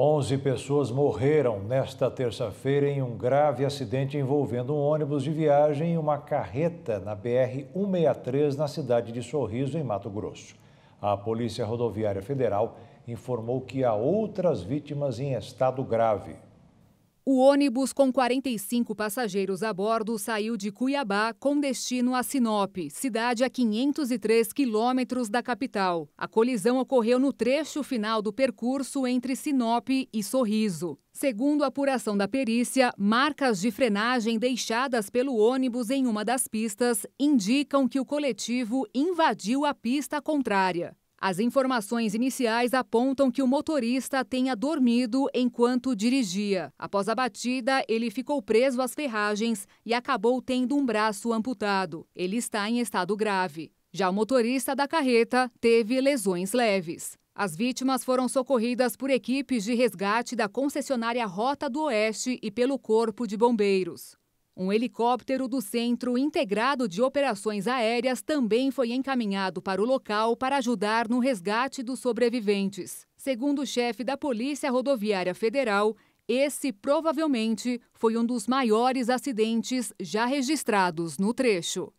11 pessoas morreram nesta terça-feira em um grave acidente envolvendo um ônibus de viagem e uma carreta na BR-163 na cidade de Sorriso, em Mato Grosso. A Polícia Rodoviária Federal informou que há outras vítimas em estado grave. O ônibus com 45 passageiros a bordo saiu de Cuiabá com destino a Sinop, cidade a 503 quilômetros da capital. A colisão ocorreu no trecho final do percurso entre Sinop e Sorriso. Segundo a apuração da perícia, marcas de frenagem deixadas pelo ônibus em uma das pistas indicam que o coletivo invadiu a pista contrária. As informações iniciais apontam que o motorista tenha dormido enquanto dirigia. Após a batida, ele ficou preso às ferragens e acabou tendo um braço amputado. Ele está em estado grave. Já o motorista da carreta teve lesões leves. As vítimas foram socorridas por equipes de resgate da concessionária Rota do Oeste e pelo Corpo de Bombeiros. Um helicóptero do Centro Integrado de Operações Aéreas também foi encaminhado para o local para ajudar no resgate dos sobreviventes. Segundo o chefe da Polícia Rodoviária Federal, esse provavelmente foi um dos maiores acidentes já registrados no trecho.